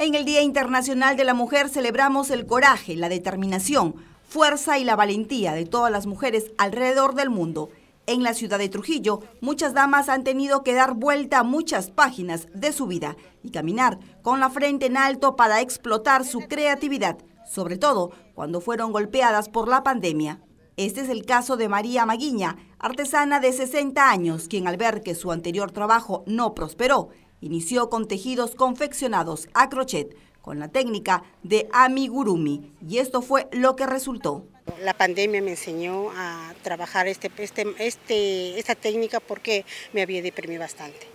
En el Día Internacional de la Mujer celebramos el coraje, la determinación, fuerza y la valentía de todas las mujeres alrededor del mundo. En la ciudad de Trujillo, muchas damas han tenido que dar vuelta a muchas páginas de su vida y caminar con la frente en alto para explotar su creatividad, sobre todo cuando fueron golpeadas por la pandemia. Este es el caso de María Maguiña, artesana de 60 años, quien al ver que su anterior trabajo no prosperó, inició con tejidos confeccionados a crochet con la técnica de amigurumi y esto fue lo que resultó. La pandemia me enseñó a trabajar este, este, este esta técnica porque me había deprimido bastante.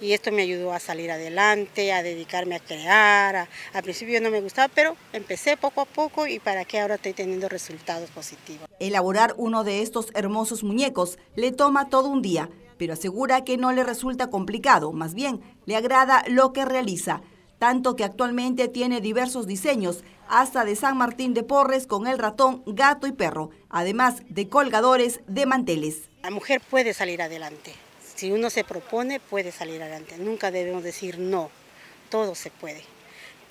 Y esto me ayudó a salir adelante, a dedicarme a crear. al principio no me gustaba, pero empecé poco a poco y para qué ahora estoy teniendo resultados positivos. Elaborar uno de estos hermosos muñecos le toma todo un día, pero asegura que no le resulta complicado, más bien le agrada lo que realiza, tanto que actualmente tiene diversos diseños, hasta de San Martín de Porres con el ratón, gato y perro, además de colgadores de manteles. La mujer puede salir adelante, si uno se propone puede salir adelante, nunca debemos decir no, todo se puede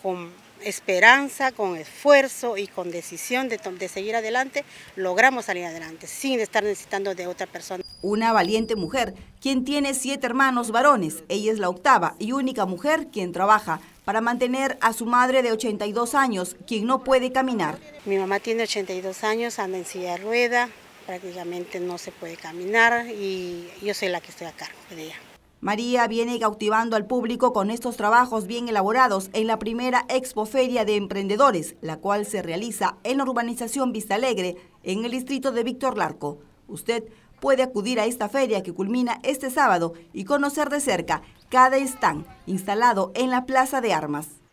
con esperanza, con esfuerzo y con decisión de, seguir adelante, logramos salir adelante sin estar necesitando de otra persona. Una valiente mujer, quien tiene siete hermanos varones, ella es la octava y única mujer quien trabaja para mantener a su madre de 82 años, quien no puede caminar. Mi mamá tiene 82 años, anda en silla de rueda, prácticamente no se puede caminar y yo soy la que estoy a cargo de ella. María viene cautivando al público con estos trabajos bien elaborados en la primera Expo Feria de Emprendedores, la cual se realiza en la urbanización Vista Alegre, en el distrito de Víctor Larco. Usted puede acudir a esta feria que culmina este sábado y conocer de cerca cada stand instalado en la Plaza de Armas.